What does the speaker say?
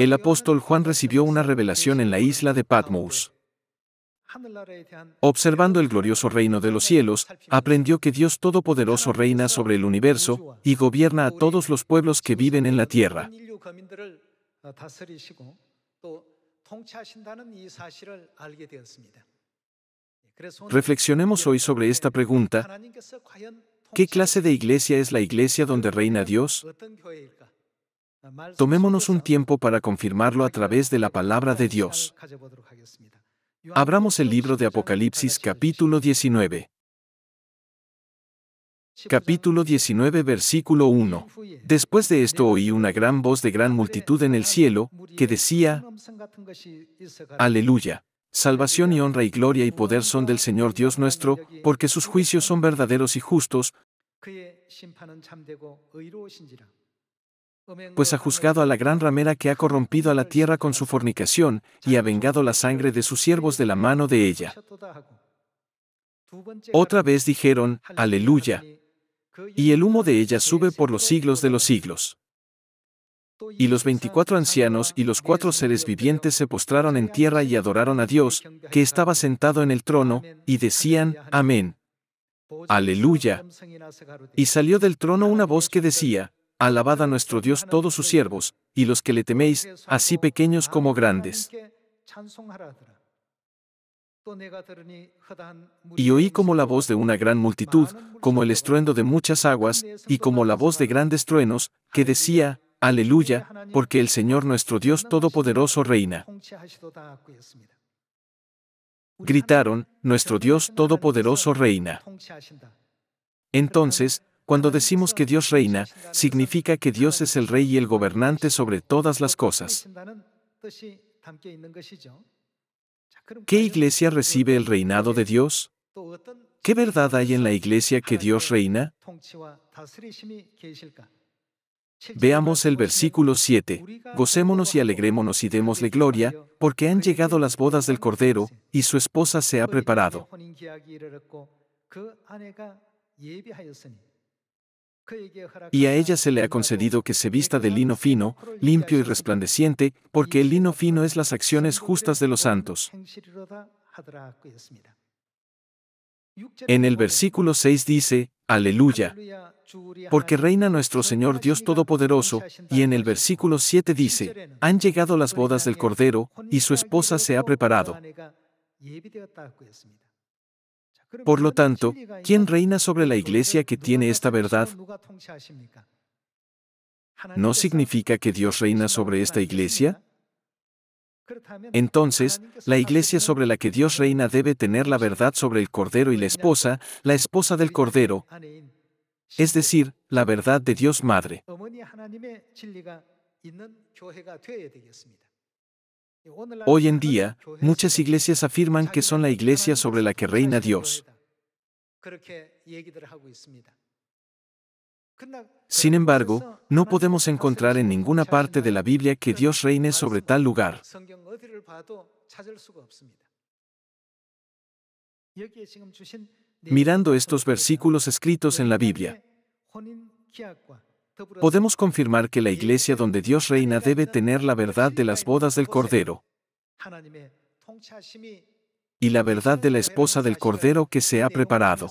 El apóstol Juan recibió una revelación en la isla de Patmos. Observando el glorioso reino de los cielos, aprendió que Dios Todopoderoso reina sobre el universo y gobierna a todos los pueblos que viven en la tierra. Reflexionemos hoy sobre esta pregunta. ¿Qué clase de iglesia es la iglesia donde reina Dios? Tomémonos un tiempo para confirmarlo a través de la palabra de Dios. Abramos el libro de Apocalipsis capítulo 19. Capítulo 19 versículo 1. Después de esto oí una gran voz de gran multitud en el cielo, que decía, Aleluya. Salvación y honra y gloria y poder son del Señor Dios nuestro, porque sus juicios son verdaderos y justos pues ha juzgado a la gran ramera que ha corrompido a la tierra con su fornicación, y ha vengado la sangre de sus siervos de la mano de ella. Otra vez dijeron, aleluya. Y el humo de ella sube por los siglos de los siglos. Y los veinticuatro ancianos y los cuatro seres vivientes se postraron en tierra y adoraron a Dios, que estaba sentado en el trono, y decían, amén. Aleluya. Y salió del trono una voz que decía, Alabad a nuestro Dios todos sus siervos, y los que le teméis, así pequeños como grandes. Y oí como la voz de una gran multitud, como el estruendo de muchas aguas, y como la voz de grandes truenos, que decía, Aleluya, porque el Señor nuestro Dios Todopoderoso reina. Gritaron, Nuestro Dios Todopoderoso reina. Entonces, cuando decimos que Dios reina, significa que Dios es el rey y el gobernante sobre todas las cosas. ¿Qué iglesia recibe el reinado de Dios? ¿Qué verdad hay en la iglesia que Dios reina? Veamos el versículo 7. Gocémonos y alegrémonos y démosle gloria, porque han llegado las bodas del Cordero, y su esposa se ha preparado. Y a ella se le ha concedido que se vista de lino fino, limpio y resplandeciente, porque el lino fino es las acciones justas de los santos. En el versículo 6 dice, Aleluya. Porque reina nuestro Señor Dios Todopoderoso, y en el versículo 7 dice, Han llegado las bodas del Cordero, y su esposa se ha preparado. Por lo tanto, ¿quién reina sobre la iglesia que tiene esta verdad? ¿No significa que Dios reina sobre esta iglesia? Entonces, la iglesia sobre la que Dios reina debe tener la verdad sobre el Cordero y la esposa, la esposa del Cordero, es decir, la verdad de Dios Madre. Hoy en día, muchas iglesias afirman que son la iglesia sobre la que reina Dios. Sin embargo, no podemos encontrar en ninguna parte de la Biblia que Dios reine sobre tal lugar. Mirando estos versículos escritos en la Biblia, podemos confirmar que la iglesia donde Dios reina debe tener la verdad de las bodas del Cordero y la verdad de la esposa del Cordero que se ha preparado.